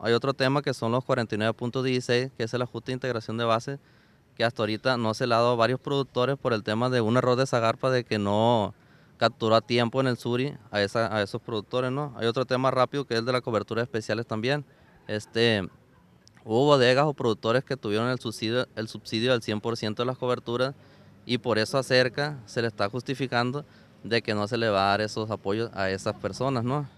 Hay otro tema que son los 49.16, que es el ajuste de integración de base, que hasta ahorita no se le ha dado a varios productores por el tema de un error de Zagarpa de que no capturó a tiempo en el Suri a, esos productores, ¿no? Hay otro tema rápido que es el de la cobertura especiales también. Este, hubo bodegas o productores que tuvieron el subsidio, el subsidio del 100% de las coberturas y por eso acerca se le está justificando de que no se le va a dar esos apoyos a esas personas, ¿no?